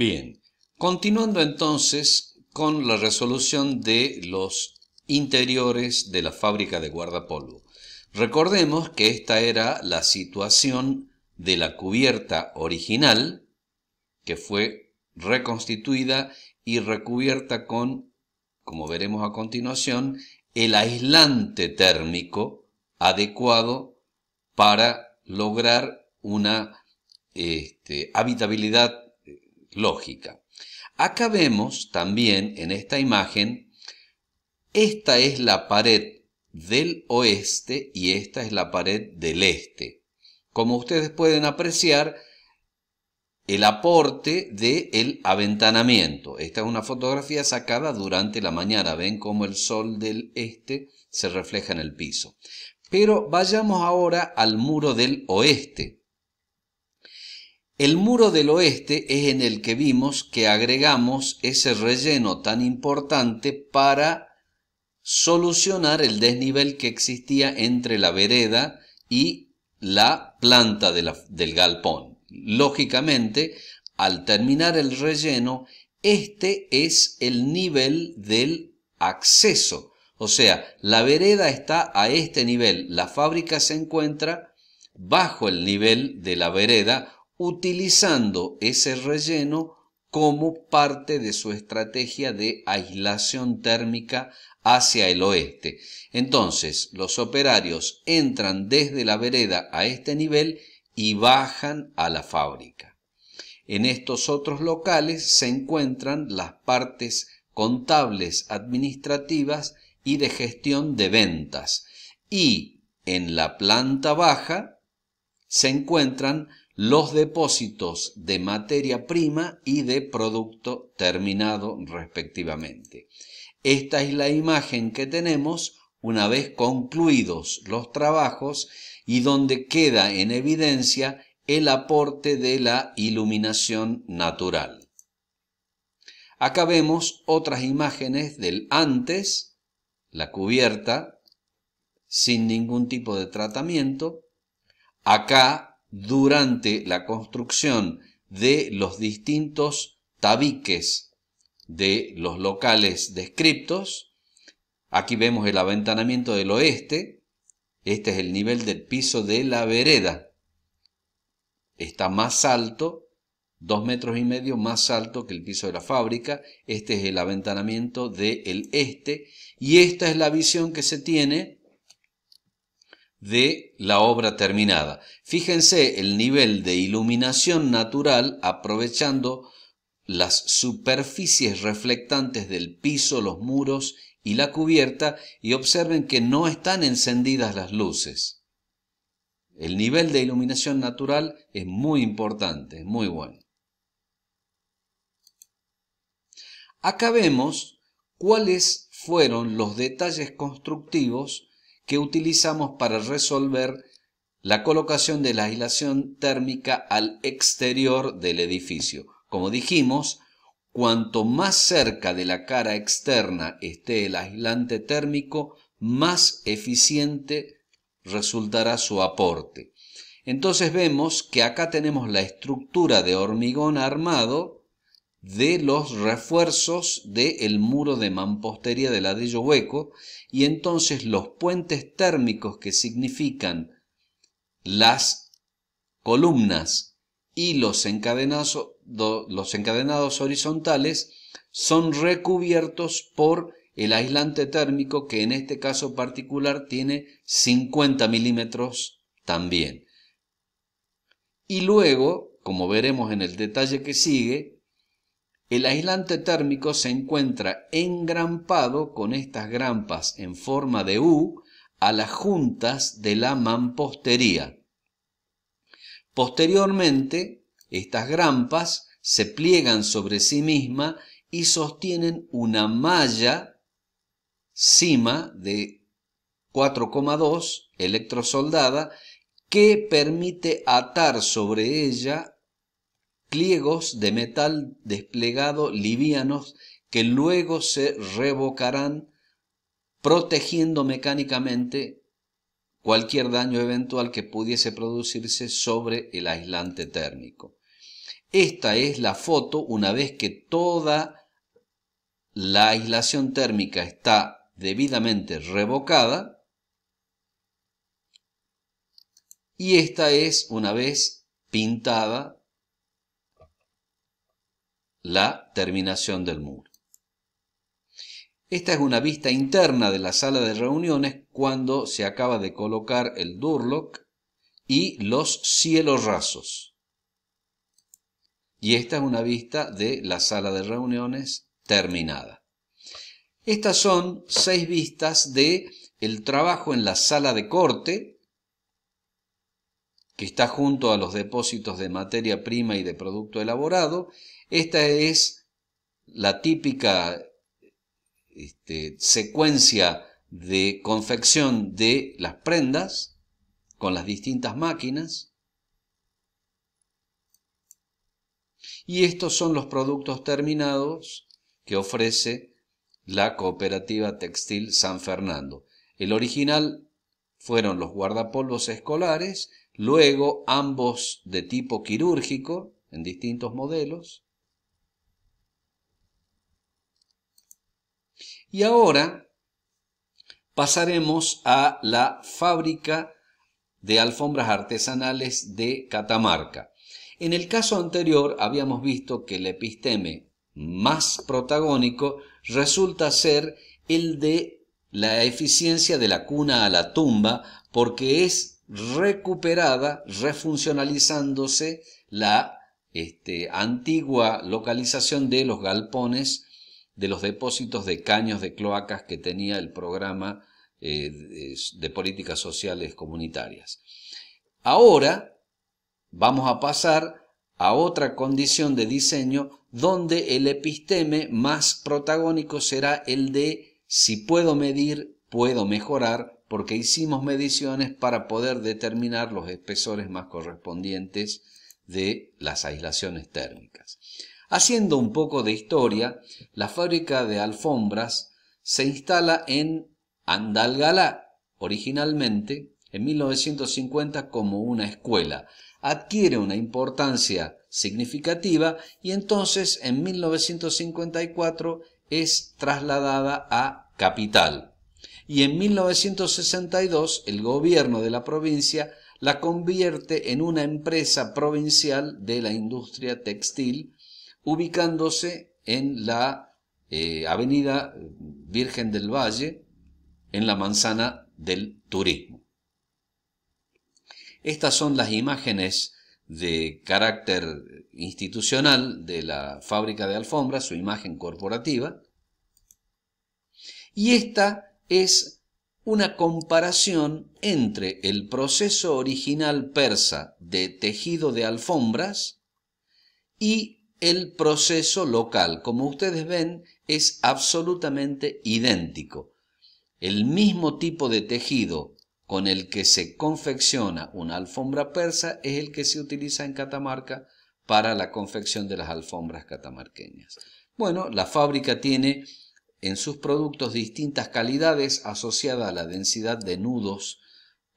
Bien, continuando entonces con la resolución de los interiores de la fábrica de guardapolvo. Recordemos que esta era la situación de la cubierta original, que fue reconstituida y recubierta con, como veremos a continuación, el aislante térmico adecuado para lograr una este, habitabilidad lógica. Acá vemos también en esta imagen, esta es la pared del oeste y esta es la pared del este. Como ustedes pueden apreciar, el aporte del el aventanamiento. Esta es una fotografía sacada durante la mañana. Ven cómo el sol del este se refleja en el piso. Pero vayamos ahora al muro del oeste. El muro del oeste es en el que vimos que agregamos ese relleno tan importante para solucionar el desnivel que existía entre la vereda y la planta del galpón. Lógicamente, al terminar el relleno, este es el nivel del acceso. O sea, la vereda está a este nivel, la fábrica se encuentra bajo el nivel de la vereda utilizando ese relleno como parte de su estrategia de aislación térmica hacia el oeste. Entonces, los operarios entran desde la vereda a este nivel y bajan a la fábrica. En estos otros locales se encuentran las partes contables, administrativas y de gestión de ventas. Y en la planta baja se encuentran los depósitos de materia prima y de producto terminado respectivamente. Esta es la imagen que tenemos una vez concluidos los trabajos y donde queda en evidencia el aporte de la iluminación natural. Acá vemos otras imágenes del antes, la cubierta, sin ningún tipo de tratamiento. Acá durante la construcción de los distintos tabiques de los locales descriptos. Aquí vemos el aventanamiento del oeste. Este es el nivel del piso de la vereda. Está más alto, dos metros y medio más alto que el piso de la fábrica. Este es el aventanamiento del este. Y esta es la visión que se tiene de la obra terminada. Fíjense el nivel de iluminación natural aprovechando las superficies reflectantes del piso, los muros y la cubierta y observen que no están encendidas las luces. El nivel de iluminación natural es muy importante, muy bueno. Acá vemos cuáles fueron los detalles constructivos que utilizamos para resolver la colocación de la aislación térmica al exterior del edificio. Como dijimos, cuanto más cerca de la cara externa esté el aislante térmico, más eficiente resultará su aporte. Entonces vemos que acá tenemos la estructura de hormigón armado de los refuerzos del el muro de mampostería de ladrillo hueco y entonces los puentes térmicos que significan las columnas y los encadenados, los encadenados horizontales son recubiertos por el aislante térmico que en este caso particular tiene 50 milímetros también. Y luego, como veremos en el detalle que sigue, el aislante térmico se encuentra engrampado con estas grampas en forma de U a las juntas de la mampostería. Posteriormente, estas grampas se pliegan sobre sí misma y sostienen una malla cima de 4,2 electrosoldada que permite atar sobre ella pliegos de metal desplegado livianos que luego se revocarán protegiendo mecánicamente cualquier daño eventual que pudiese producirse sobre el aislante térmico. Esta es la foto una vez que toda la aislación térmica está debidamente revocada y esta es una vez pintada la terminación del muro. Esta es una vista interna de la sala de reuniones cuando se acaba de colocar el Durlock y los cielos rasos. Y esta es una vista de la sala de reuniones terminada. Estas son seis vistas de el trabajo en la sala de corte que está junto a los depósitos de materia prima y de producto elaborado. Esta es la típica este, secuencia de confección de las prendas con las distintas máquinas. Y estos son los productos terminados que ofrece la cooperativa textil San Fernando. El original fueron los guardapolvos escolares, luego ambos de tipo quirúrgico en distintos modelos. Y ahora pasaremos a la fábrica de alfombras artesanales de Catamarca. En el caso anterior habíamos visto que el episteme más protagónico resulta ser el de la eficiencia de la cuna a la tumba porque es recuperada, refuncionalizándose la este, antigua localización de los galpones de los depósitos de caños de cloacas que tenía el programa eh, de, de políticas sociales comunitarias. Ahora vamos a pasar a otra condición de diseño donde el episteme más protagónico será el de si puedo medir, puedo mejorar, porque hicimos mediciones para poder determinar los espesores más correspondientes de las aislaciones térmicas. Haciendo un poco de historia, la fábrica de alfombras se instala en Andalgalá, originalmente en 1950 como una escuela. Adquiere una importancia significativa y entonces en 1954 es trasladada a Capital y en 1962 el gobierno de la provincia la convierte en una empresa provincial de la industria textil, ubicándose en la eh, avenida Virgen del Valle, en la manzana del turismo. Estas son las imágenes de carácter institucional de la fábrica de alfombras, su imagen corporativa. Y esta es una comparación entre el proceso original persa de tejido de alfombras y el proceso local. Como ustedes ven, es absolutamente idéntico. El mismo tipo de tejido con el que se confecciona una alfombra persa es el que se utiliza en Catamarca para la confección de las alfombras catamarqueñas. Bueno, la fábrica tiene en sus productos distintas calidades asociada a la densidad de nudos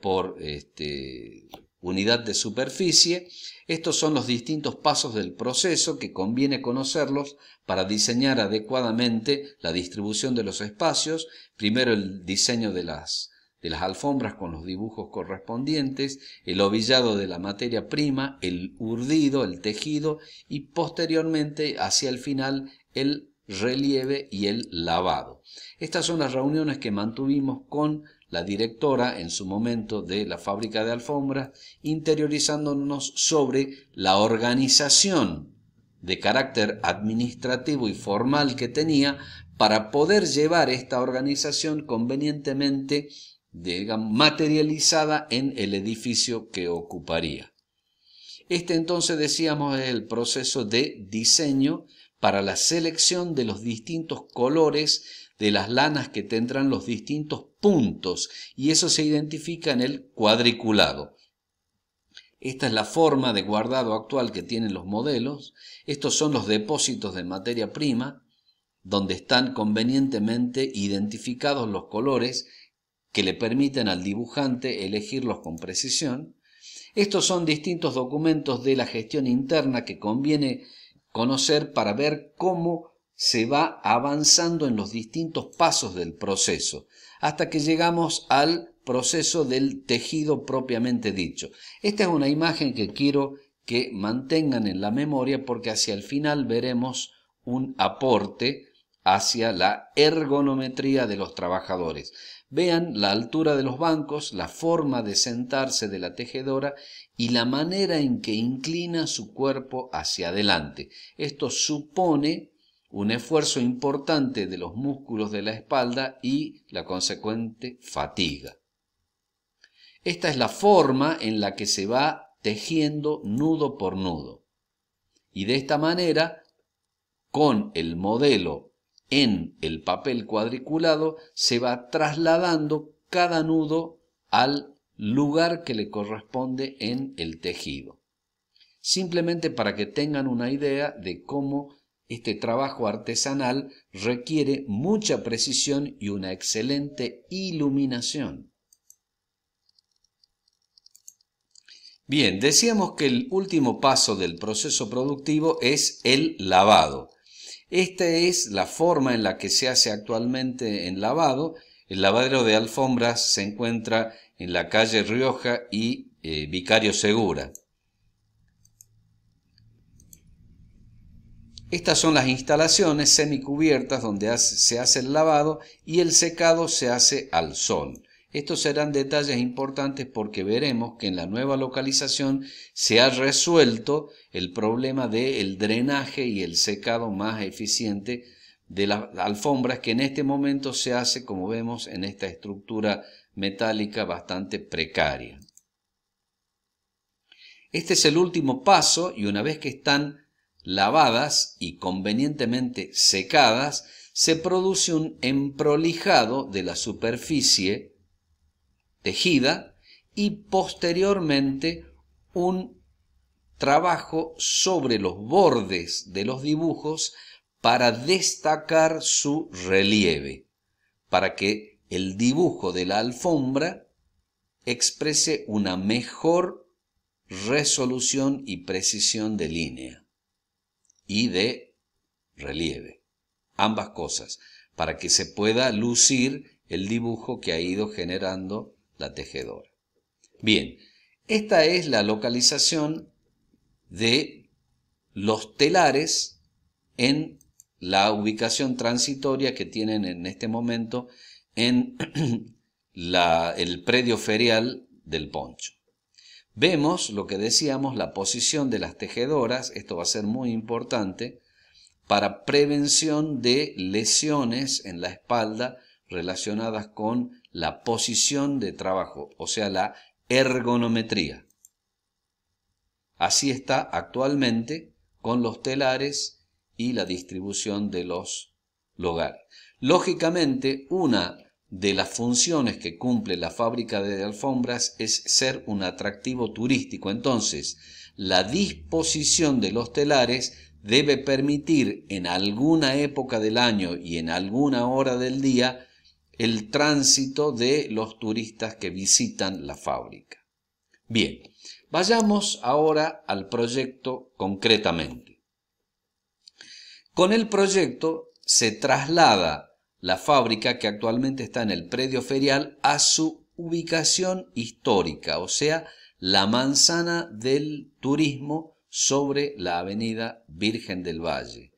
por este, unidad de superficie. Estos son los distintos pasos del proceso que conviene conocerlos para diseñar adecuadamente la distribución de los espacios. Primero el diseño de las, de las alfombras con los dibujos correspondientes, el ovillado de la materia prima, el urdido, el tejido y posteriormente hacia el final el relieve y el lavado. Estas son las reuniones que mantuvimos con la directora en su momento de la fábrica de alfombras, interiorizándonos sobre la organización de carácter administrativo y formal que tenía para poder llevar esta organización convenientemente materializada en el edificio que ocuparía. Este entonces decíamos es el proceso de diseño para la selección de los distintos colores de las lanas que tendrán los distintos puntos y eso se identifica en el cuadriculado. Esta es la forma de guardado actual que tienen los modelos. Estos son los depósitos de materia prima, donde están convenientemente identificados los colores que le permiten al dibujante elegirlos con precisión. Estos son distintos documentos de la gestión interna que conviene conocer para ver cómo se va avanzando en los distintos pasos del proceso, hasta que llegamos al proceso del tejido propiamente dicho. Esta es una imagen que quiero que mantengan en la memoria porque hacia el final veremos un aporte hacia la ergonometría de los trabajadores. Vean la altura de los bancos, la forma de sentarse de la tejedora y la manera en que inclina su cuerpo hacia adelante. Esto supone un esfuerzo importante de los músculos de la espalda y la consecuente fatiga. Esta es la forma en la que se va tejiendo nudo por nudo. Y de esta manera, con el modelo en el papel cuadriculado, se va trasladando cada nudo al lugar que le corresponde en el tejido. Simplemente para que tengan una idea de cómo este trabajo artesanal requiere mucha precisión y una excelente iluminación. Bien, decíamos que el último paso del proceso productivo es el lavado. Esta es la forma en la que se hace actualmente en lavado el lavadero de alfombras se encuentra en la calle Rioja y eh, Vicario Segura. Estas son las instalaciones semicubiertas donde se hace el lavado y el secado se hace al sol. Estos serán detalles importantes porque veremos que en la nueva localización se ha resuelto el problema del drenaje y el secado más eficiente de las alfombras que en este momento se hace, como vemos, en esta estructura metálica bastante precaria. Este es el último paso y una vez que están lavadas y convenientemente secadas, se produce un emprolijado de la superficie tejida y posteriormente un trabajo sobre los bordes de los dibujos para destacar su relieve, para que el dibujo de la alfombra exprese una mejor resolución y precisión de línea y de relieve. Ambas cosas, para que se pueda lucir el dibujo que ha ido generando la tejedora. Bien, esta es la localización de los telares en la ubicación transitoria que tienen en este momento en el predio ferial del poncho. Vemos lo que decíamos, la posición de las tejedoras, esto va a ser muy importante, para prevención de lesiones en la espalda relacionadas con la posición de trabajo, o sea, la ergonometría. Así está actualmente con los telares y la distribución de los lugares. Lógicamente, una de las funciones que cumple la fábrica de alfombras es ser un atractivo turístico. Entonces, la disposición de los telares debe permitir en alguna época del año y en alguna hora del día el tránsito de los turistas que visitan la fábrica. Bien, vayamos ahora al proyecto concretamente. Con el proyecto se traslada la fábrica que actualmente está en el predio ferial a su ubicación histórica, o sea, la manzana del turismo sobre la avenida Virgen del Valle.